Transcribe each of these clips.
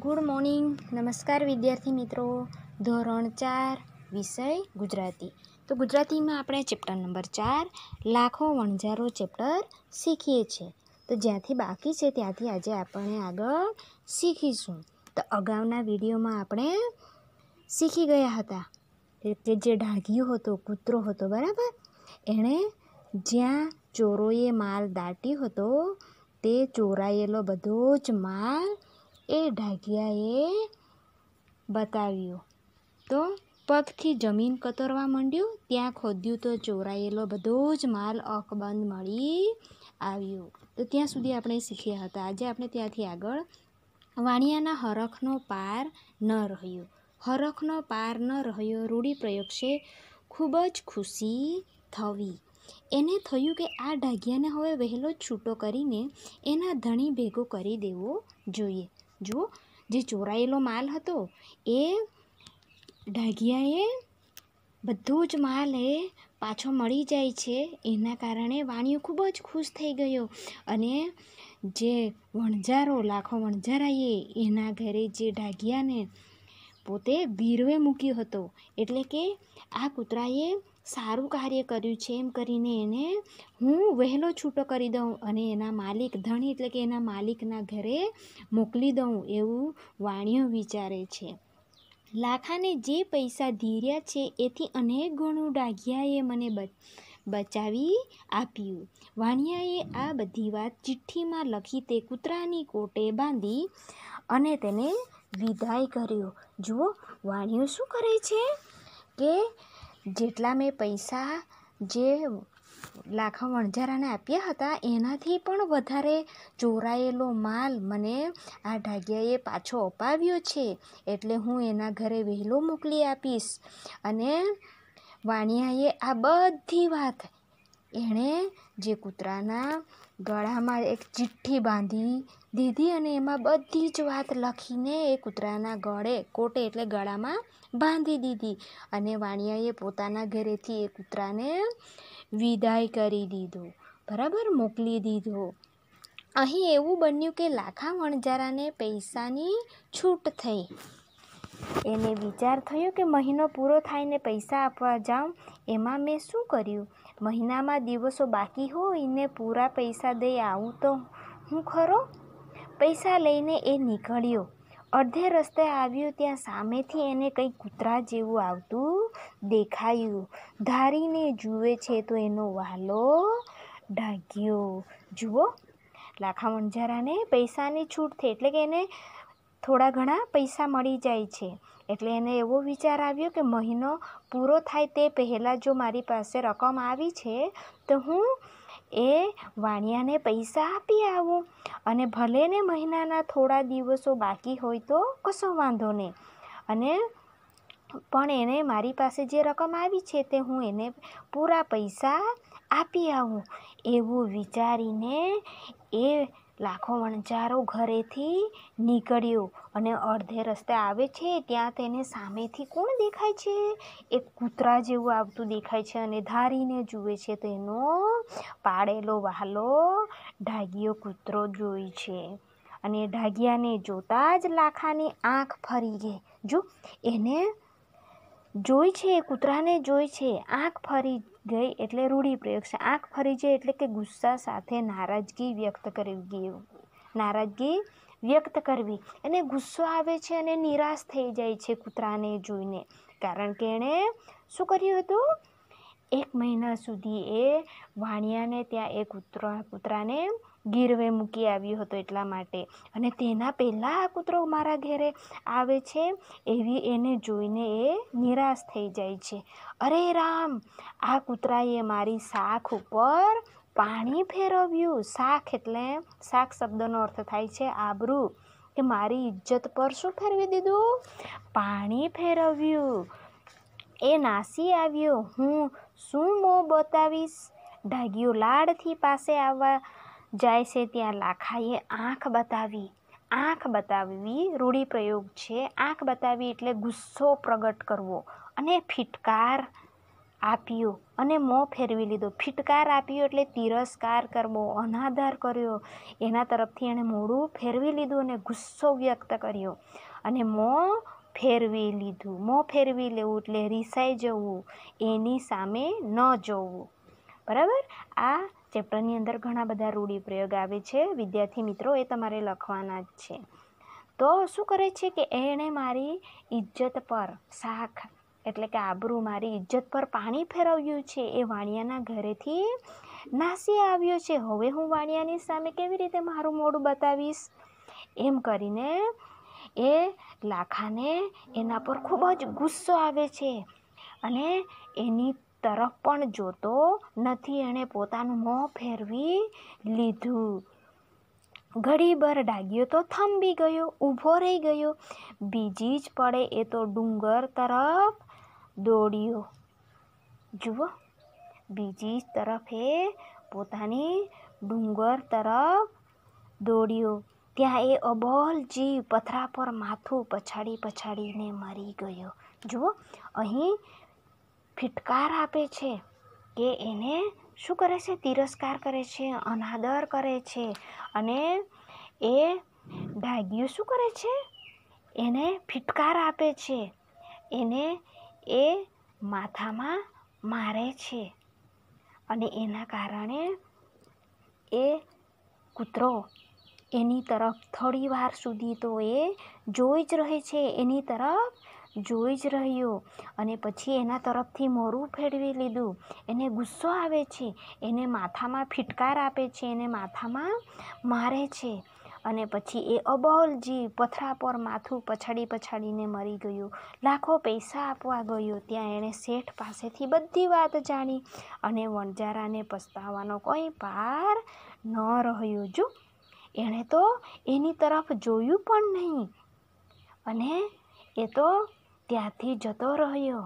good morning નમસ્કાર વિદ્યાર્થી મિત્રો ધોરણ ચાર વિષય ગુજરાતી તો ગુજરાતીમાં આપણે ચેપ્ટર નંબર ચાર લાખો વણઝારો ચેપ્ટર શીખીએ છીએ તો જ્યાંથી બાકી છે ત્યાંથી આજે આપણે આગળ શીખીશું તો અગાઉના વિડીયોમાં આપણે શીખી ગયા હતા કે જે ઢાઘિયો હતો કૂતરો હતો બરાબર એણે જ્યાં ચોરોએ માલ દાટ્યો હતો તે ચોરાયેલો બધો જ માલ એ ઢાંકિયાએ બતાવ્યું તો પગથી જમીન કતરવા માંડ્યું ત્યાં ખોદ્યું તો ચોરાયેલો બધો જ માલ અકબંધ મળી આવ્યો તો ત્યાં સુધી આપણે શીખ્યા હતા આજે આપણે ત્યાંથી આગળ વાણિયાના હરખનો પાર ન રહ્યો હરખનો પાર ન રહ્યો રૂઢિપ્રયોગ છે ખૂબ જ ખુશી થવી એને થયું કે આ ઢાંગિયાને હવે વહેલો છૂટો કરીને એના ધણી ભેગો કરી દેવો જોઈએ જો જે ચોરાયેલો માલ હતો એ ડાઘિયાએ બધો જ માલ એ પાછો મળી જાય છે એના કારણે વાણિયો ખૂબ જ ખુશ થઈ ગયો અને જે વણઝારો લાખો વણજારાએ એના ઘરે જે ડાઘિયાને પોતે ભીરવે મૂક્યો હતો એટલે કે આ કૂતરાએ સારું કાર્ય કર્યું છે એમ કરીને એને હું વહેલો છૂટો કરી દઉં અને એના માલિક ધણી એટલે કે એના માલિકના ઘરે મોકલી દઉં એવું વાણિયો વિચારે છે લાખાને જે પૈસા ધીર્યા છે એથી અનેક ગણું ડાઘિયાએ મને બચ બચાવી આપ્યું વાણિયાએ આ બધી વાત ચિઠ્ઠીમાં લખી તે કૂતરાની કોટે બાંધી અને તેને વિદાય કર્યો જુઓ વાણીઓ શું કરે છે કે જેટલા મેં પૈસા જે લાખા વણઝારાને આપ્યા હતા એનાથી પણ વધારે ચોરાયેલો માલ મને આ ઢાગિયાએ પાછો અપાવ્યો છે એટલે હું એના ઘરે વહેલો મોકલી આપીશ અને વાણિયાએ આ બધી વાત એણે જે કૂતરાના ગળામાં એક ચિઠ્ઠી બાંધી દીધી અને એમાં બધી જ વાત લખીને એ કૂતરાના ગળે કોટે એટલે ગળામાં બાંધી દીધી અને વાણિયાએ પોતાના ઘરેથી એ કૂતરાને વિદાય કરી દીધો બરાબર મોકલી દીધો અહીં એવું બન્યું કે લાખા વણજારાને પૈસાની છૂટ થઈ એને વિચાર થયો કે મહિનો પૂરો થાય ને પૈસા આપવા જાઉં એમાં મેં શું કર્યું મહિનામાં દિવસો બાકી હોય ને પૂરા પૈસા દઈ આવું તો હું ખરો પૈસા લઈને એ નીકળ્યો અડધે રસ્તે આવ્યો ત્યાં સામેથી એને કંઈ કૂતરા જેવું આવતું દેખાયું ધારીને જુએ છે તો એનો વાલો ઢાંક્યો જુઓ લાખા વણઝારાને પૈસાની છૂટ થઈ એટલે કે એને થોડા ઘણા પૈસા મળી જાય છે એટલે એને એવો વિચાર આવ્યો કે મહિનો પૂરો થાય તે પહેલાં જો મારી પાસે રકમ આવી છે તો હું એ વાણિયાને પૈસા આપી આવું અને ભલે ને મહિનાના થોડા દિવસો બાકી હોય તો કશો વાંધો નહીં અને પણ એને મારી પાસે જે રકમ આવી છે તે હું એને પૂરા પૈસા આપી આવું એવું વિચારીને એ લાખો વણજારો ઘરેથી નીકળ્યો અને અડધે રસ્તે આવે છે ત્યાં તેને સામેથી કોણ દેખાય છે એક કૂતરા જેવું આવતું દેખાય છે અને ધારીને જુએ છે તેનો પાળેલો વહાલો ઢાગીયો કૂતરો જોઈ છે અને ઢાગિયાને જોતા જ લાખાની આંખ ફરી ગઈ જો એને જોઈ છે કૂતરાને જોઈ છે આંખ ફરી ગઈ એટલે રૂઢિપ્રયોગ છે આંખ ફરી જાય એટલે કે ગુસ્સા સાથે નારાજગી વ્યક્ત કરવી નારાજગી વ્યક્ત કરવી એને ગુસ્સો આવે છે અને નિરાશ થઈ જાય છે કૂતરાને જોઈને કારણ કે એણે શું કર્યું હતું એક મહિના સુધી એ વાણિયાને ત્યાં એ કૂતરા કૂતરાને ગીરવે મૂકી આવ્યો હતો એટલા માટે અને તેના પહેલાં આ કૂતરો મારા ઘરે આવે છે એવી એને જોઈને એ નિરાશ થઈ જાય છે અરે રામ આ કૂતરાએ મારી શાખ ઉપર પાણી ફેરવ્યું શાખ એટલે શાખ શબ્દનો અર્થ થાય છે આબરૂ કે મારી ઇજ્જત પર શું ફેરવી દીધું પાણી ફેરવ્યું એ નાસી આવ્યો હું શું મો બતાવીશ ડાગ્યું લાડથી પાસે આવવા જાય છે ત્યાં લાખાએ આંખ બતાવી આંખ બતાવવી રૂઢિપ્રયોગ છે આંખ બતાવી એટલે ગુસ્સો પ્રગટ કરવો અને ફિટકાર આપ્યો અને મોં ફેરવી લીધો ફિટકાર આપ્યો એટલે તિરસ્કાર કરવો અનાદર કર્યો એના તરફથી એણે મોડું ફેરવી લીધું અને ગુસ્સો વ્યક્ત કર્યો અને મોં ફેરવી લીધું મોં ફેરવી લેવું એટલે રિસાઈ જવું એની સામે ન જવું બરાબર આ ચેપ્ટરની અંદર ઘણા બધા રૂઢિપ્રયોગ આવે છે વિદ્યાર્થી મિત્રો એ તમારે લખવાના જ છે તો શું કરે છે કે એણે મારી ઇજ્જત પર શાખ એટલે કે આબરૂ મારી ઇજ્જત પર પાણી ફેરવ્યું છે એ વાણિયાના ઘરેથી નાસી આવ્યો છે હવે હું વાણિયાની સામે કેવી રીતે મારું મોઢું બતાવીશ એમ કરીને એ લાખાને એના પર ખૂબ જ ગુસ્સો આવે છે અને એની તરફ પણ જોતો નથી એણે પોતાનું મોં ફેરવી લીધું ઘડીભર ડાગ્યો તો થંભી ગયો ઊભો રહી ગયો બીજી જ પડે એ તો ડુંગર તરફ દોડ્યો જુઓ બીજી જ તરફે પોતાની ડુંગર તરફ દોડ્યો ત્યાં એ અબોલ જીવ પથરા પર માથું પછાડી પછાડીને મરી ગયો જુઓ અહીં ફિટકાર આપે છે કે એને શું કરે છે તિરસ્કાર કરે છે અનાદર કરે છે અને એ ડાગ્યુ શું કરે છે એને ફિટકાર આપે છે એને એ માથામાં મારે છે અને એના કારણે એ કૂતરો એની તરફ થોડી વાર સુધી તો એ જોઈ જ રહે છે એની તરફ જોઈ જ રહ્યો અને પછી એના તરફથી મોરું ફેરવી લીધું એને ગુસ્સો આવે છે એને માથામાં ફિટકાર આપે છે એને માથામાં મારે છે અને પછી એ અબોલ જીવ પથરા પર માથું પછાડી પછાડીને મરી ગયું લાખો પૈસા આપવા ગયો ત્યાં એણે શેઠ પાસેથી બધી વાત જાણી અને વણજારાને પસ્તાવાનો કોઈ પાર ન રહ્યો જો એણે તો એની તરફ જોયું પણ નહીં અને એ તો ત્યાંથી જતો રહ્યો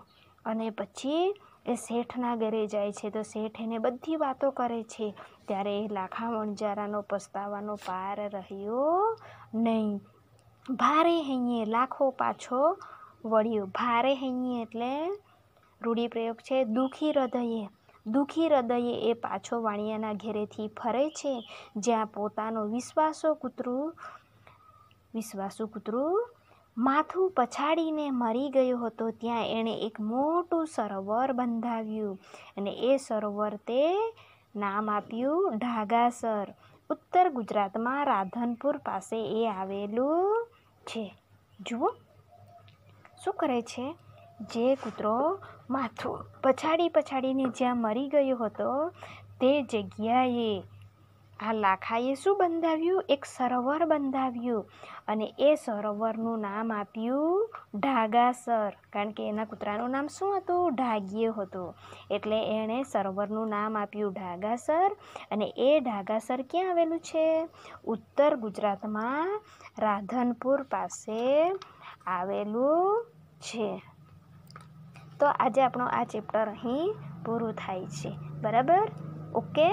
અને પછી એ શેઠના ઘરે જાય છે તો શેઠ એને બધી વાતો કરે છે ત્યારે એ લાખા વણજારાનો પસ્તાવાનો પાર રહ્યો નહીં ભારે હૈયે લાખો પાછો વળ્યો ભારે હૈયે એટલે રૂઢિપ્રયોગ છે દુઃખી હૃદયે દુઃખી હૃદયે એ પાછો વાણિયાના ઘેરેથી ફરે છે જ્યાં પોતાનો વિશ્વાસો કૂતરું વિશ્વાસુ કૂતરું માથું પછાડીને મરી ગયો હતો ત્યાં એણે એક મોટું સરોવર બંધાવ્યું અને એ સરોવર તે નામ આપ્યું ઢાગાસર ઉત્તર ગુજરાતમાં રાધનપુર પાસે એ આવેલું છે જુઓ શું કરે છે જે કૂતરો માથું પછાડી પછાડીને જ્યાં મરી ગયો હતો તે જગ્યાએ આ લાખાએ શું બંધાવ્યું એક સરોવર બંધાવ્યું અને એ સરોવરનું નામ આપ્યું ઢાગાસર કારણ કે એના કૂતરાનું નામ શું હતું ઢાગીએ હતું એટલે એણે સરોવરનું નામ આપ્યું ઢાગાસર અને એ ઢાગાસર ક્યાં આવેલું છે ઉત્તર ગુજરાતમાં રાધનપુર પાસે આવેલું છે તો આજે આપણો આ ચેપ્ટર અહીં પૂરું થાય છે બરાબર ઓકે